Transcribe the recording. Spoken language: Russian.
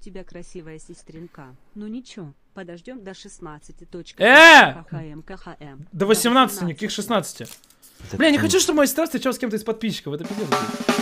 тебя красивая сестренка. Ну ничего, подождем до 16. Э! КХМ, КХМ. До 18, никаких 16. Бля, не хочу, чтобы моя сестра встречалась с кем-то из подписчиков. Это пиздец.